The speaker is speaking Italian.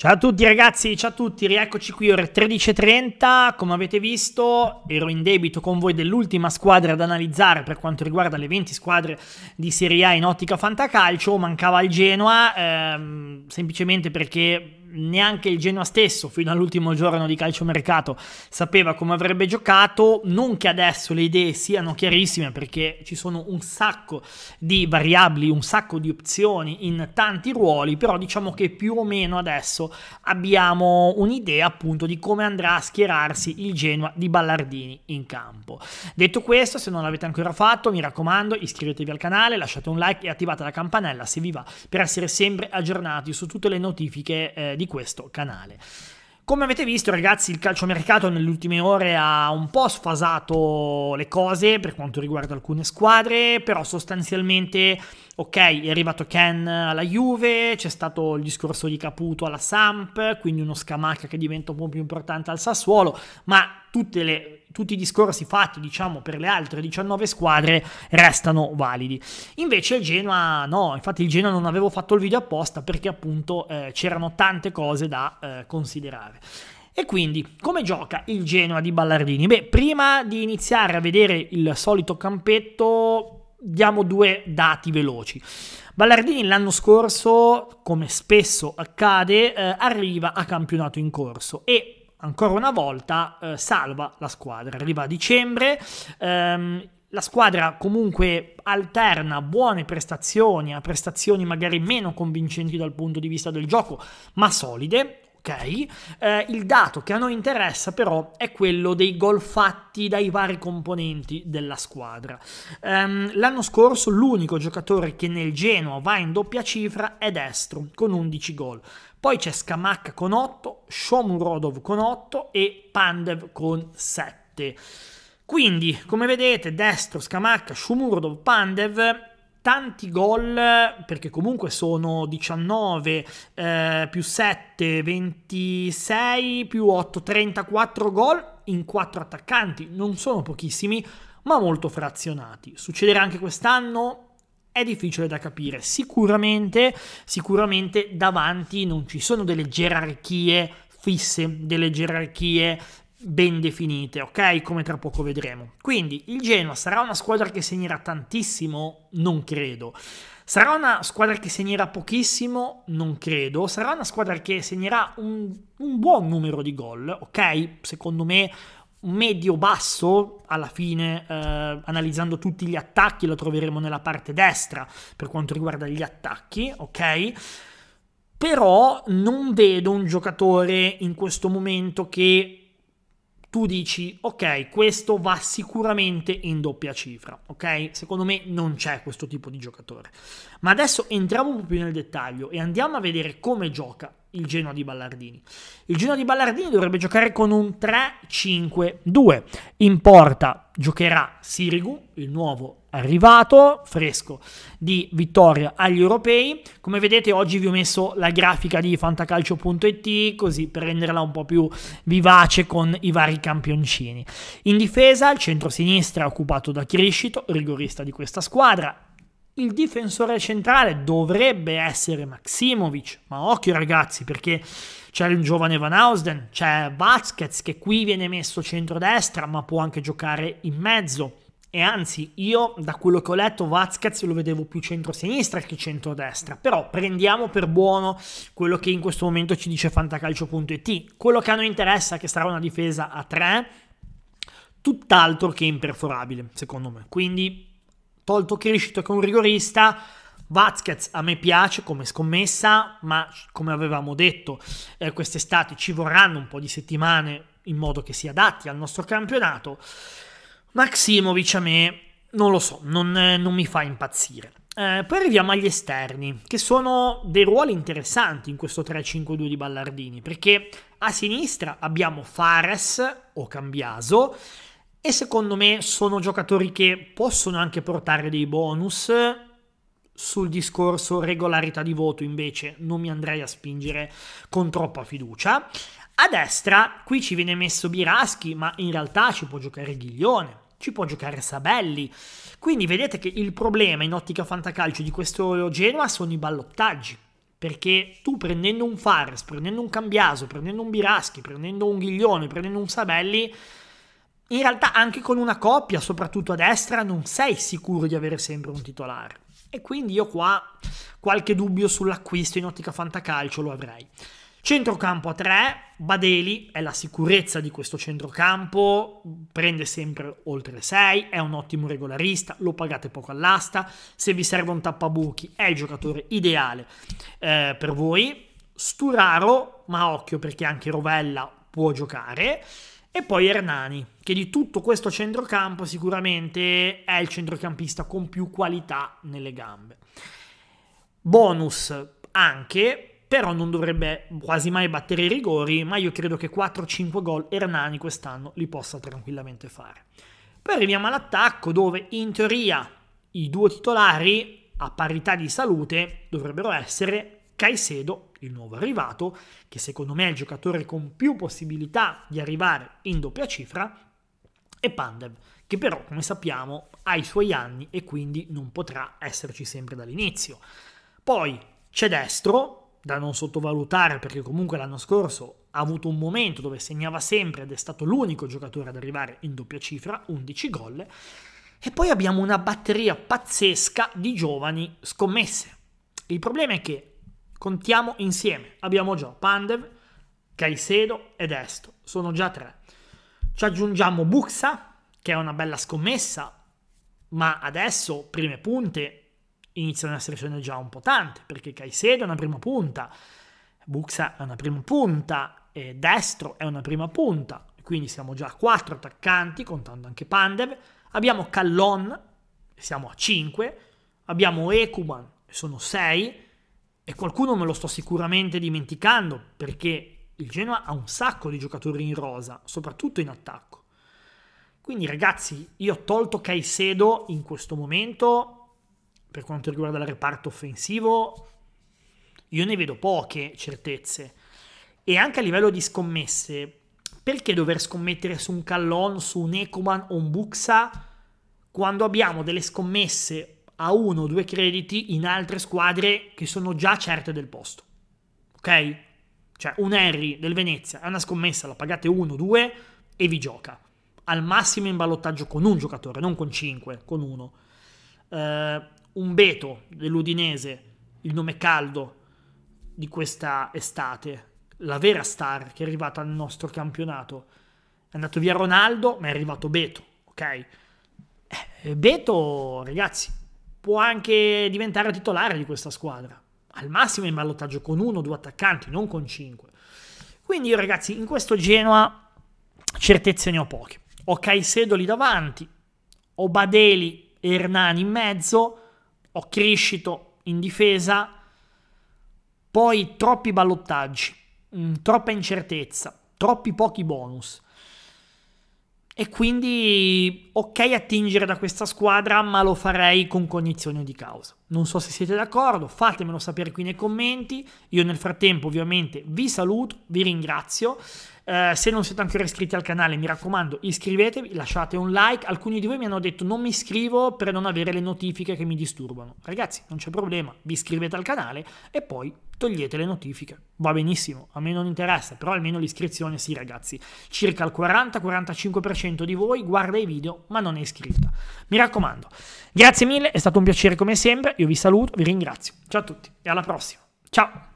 Ciao a tutti ragazzi, ciao a tutti, rieccoci qui ore 13.30, come avete visto ero in debito con voi dell'ultima squadra ad analizzare per quanto riguarda le 20 squadre di Serie A in ottica fantacalcio, mancava il Genoa, ehm, semplicemente perché neanche il Genoa stesso fino all'ultimo giorno di calciomercato sapeva come avrebbe giocato, non che adesso le idee siano chiarissime perché ci sono un sacco di variabili, un sacco di opzioni in tanti ruoli, però diciamo che più o meno adesso abbiamo un'idea appunto di come andrà a schierarsi il Genoa di Ballardini in campo. Detto questo, se non l'avete ancora fatto, mi raccomando, iscrivetevi al canale, lasciate un like e attivate la campanella se vi va per essere sempre aggiornati su tutte le notifiche eh, di questo canale. Come avete visto ragazzi il calciomercato nelle ultime ore ha un po' sfasato le cose per quanto riguarda alcune squadre, però sostanzialmente ok è arrivato Ken alla Juve, c'è stato il discorso di Caputo alla Samp, quindi uno Scamacca che diventa un po' più importante al Sassuolo, ma tutte le tutti i discorsi fatti, diciamo, per le altre 19 squadre restano validi. Invece il Genoa no, infatti il Genoa non avevo fatto il video apposta perché appunto eh, c'erano tante cose da eh, considerare. E quindi, come gioca il Genoa di Ballardini? Beh, prima di iniziare a vedere il solito campetto, diamo due dati veloci. Ballardini l'anno scorso, come spesso accade, eh, arriva a campionato in corso e ancora una volta eh, salva la squadra. Arriva a dicembre, ehm, la squadra comunque alterna buone prestazioni a prestazioni magari meno convincenti dal punto di vista del gioco, ma solide ok? Eh, il dato che a noi interessa però è quello dei gol fatti dai vari componenti della squadra. Ehm, l'anno scorso l'unico giocatore che nel Genoa va in doppia cifra è destro, con 11 gol. Poi c'è Scamacca con 8, Shomurodov con 8 e Pandev con 7. Quindi, come vedete, destro, Scamacca, Shomurodov, Pandev tanti gol, perché comunque sono 19 eh, più 7, 26 più 8, 34 gol in 4 attaccanti, non sono pochissimi, ma molto frazionati. Succederà anche quest'anno? È difficile da capire. Sicuramente, sicuramente davanti non ci sono delle gerarchie fisse, delle gerarchie ben definite, ok? Come tra poco vedremo. Quindi il Genoa sarà una squadra che segnerà tantissimo? Non credo. Sarà una squadra che segnerà pochissimo? Non credo. Sarà una squadra che segnerà un, un buon numero di gol, ok? Secondo me medio-basso, alla fine eh, analizzando tutti gli attacchi lo troveremo nella parte destra per quanto riguarda gli attacchi, ok? Però non vedo un giocatore in questo momento che tu dici ok, questo va sicuramente in doppia cifra, ok? Secondo me non c'è questo tipo di giocatore. Ma adesso entriamo un po' più nel dettaglio e andiamo a vedere come gioca il Genoa di Ballardini. Il Genoa di Ballardini dovrebbe giocare con un 3-5-2. In porta giocherà Sirigu, il nuovo arrivato, fresco, di vittoria agli europei. Come vedete oggi vi ho messo la grafica di fantacalcio.it così per renderla un po' più vivace con i vari campioncini. In difesa il centro-sinistra occupato da Criscito, rigorista di questa squadra, il difensore centrale dovrebbe essere Maximovic, ma occhio ragazzi perché c'è il giovane Van Ausden, c'è Vazquez che qui viene messo centro-destra ma può anche giocare in mezzo. E anzi, io da quello che ho letto Vazquez lo vedevo più centro-sinistra che centro-destra. però prendiamo per buono quello che in questo momento ci dice fantacalcio.it. Quello che a noi interessa è che sarà una difesa a 3, tutt'altro che imperforabile, secondo me. Quindi tolto Criscito che è un rigorista, Vazquez a me piace come scommessa, ma come avevamo detto eh, quest'estate ci vorranno un po' di settimane in modo che si adatti al nostro campionato. Maximovic a me non lo so, non, eh, non mi fa impazzire. Eh, poi arriviamo agli esterni, che sono dei ruoli interessanti in questo 3-5-2 di Ballardini, perché a sinistra abbiamo Fares o Cambiaso, e secondo me sono giocatori che possono anche portare dei bonus. Sul discorso regolarità di voto invece non mi andrei a spingere con troppa fiducia. A destra qui ci viene messo Biraschi, ma in realtà ci può giocare Ghiglione, ci può giocare Sabelli. Quindi vedete che il problema in ottica fantacalcio di questo Genoa sono i ballottaggi. Perché tu prendendo un Fares, prendendo un Cambiaso, prendendo un Biraschi, prendendo un Ghiglione, prendendo un Sabelli, in realtà anche con una coppia, soprattutto a destra, non sei sicuro di avere sempre un titolare. E quindi io qua qualche dubbio sull'acquisto in ottica fantacalcio lo avrei. Centrocampo a 3, Badeli è la sicurezza di questo centrocampo, prende sempre oltre 6, è un ottimo regolarista, lo pagate poco all'asta, se vi serve un tappabuchi è il giocatore ideale eh, per voi. Sturaro, ma occhio perché anche Rovella può giocare. E poi Hernani, che di tutto questo centrocampo sicuramente è il centrocampista con più qualità nelle gambe. Bonus anche, però non dovrebbe quasi mai battere i rigori, ma io credo che 4-5 gol Hernani quest'anno li possa tranquillamente fare. Poi arriviamo all'attacco dove in teoria i due titolari a parità di salute dovrebbero essere Caicedo, il nuovo arrivato, che secondo me è il giocatore con più possibilità di arrivare in doppia cifra, e Pandev, che però, come sappiamo, ha i suoi anni e quindi non potrà esserci sempre dall'inizio. Poi c'è Destro, da non sottovalutare perché comunque l'anno scorso ha avuto un momento dove segnava sempre ed è stato l'unico giocatore ad arrivare in doppia cifra, 11 gol. E poi abbiamo una batteria pazzesca di giovani scommesse. Il problema è che Contiamo insieme. Abbiamo già Pandev, Caicedo ed Esto. Sono già tre. Ci aggiungiamo Buxa, che è una bella scommessa, ma adesso prime punte iniziano a essere già un po' tante, perché Caicedo è una prima punta, Buxa è una prima punta, e Destro è una prima punta, quindi siamo già a quattro attaccanti, contando anche Pandev. Abbiamo Callon, siamo a cinque. abbiamo Ekuban, sono sei e qualcuno me lo sto sicuramente dimenticando perché il Genoa ha un sacco di giocatori in rosa, soprattutto in attacco. Quindi ragazzi, io ho tolto Caicedo in questo momento, per quanto riguarda il reparto offensivo, io ne vedo poche certezze. E anche a livello di scommesse, perché dover scommettere su un Callon, su un Ecoman o un Buxa, quando abbiamo delle scommesse a uno o due crediti in altre squadre che sono già certe del posto. Ok? Cioè, un Harry del Venezia è una scommessa, la pagate uno o due e vi gioca. Al massimo in ballottaggio con un giocatore, non con cinque, con uno. Uh, eh, un Beto dell'Udinese, il nome caldo di questa estate, la vera star che è arrivata al nostro campionato. È andato via Ronaldo, ma è arrivato Beto, ok? Eh, Beto, ragazzi, può anche diventare titolare di questa squadra. Al massimo in ballottaggio con uno o due attaccanti, non con cinque. Quindi io ragazzi, in questo Genoa certezze ne ho poche. Ho Caicedo davanti, ho Badeli e Hernani in mezzo, ho Criscito in difesa, poi troppi ballottaggi, mm, troppa incertezza, troppi pochi bonus. E quindi ok attingere da questa squadra, ma lo farei con cognizione di causa. Non so se siete d'accordo, fatemelo sapere qui nei commenti. Io nel frattempo ovviamente vi saluto, vi ringrazio. Eh, se non siete ancora iscritti al canale, mi raccomando, iscrivetevi, lasciate un like. Alcuni di voi mi hanno detto non mi iscrivo per non avere le notifiche che mi disturbano. Ragazzi, non c'è problema, vi iscrivete al canale e poi togliete le notifiche. Va benissimo, a me non interessa, però almeno l'iscrizione sì ragazzi. Circa il 40-45% di voi guarda i video ma non è iscritta. Mi raccomando. Grazie mille, è stato un piacere come sempre, io vi saluto, vi ringrazio. Ciao a tutti e alla prossima. Ciao!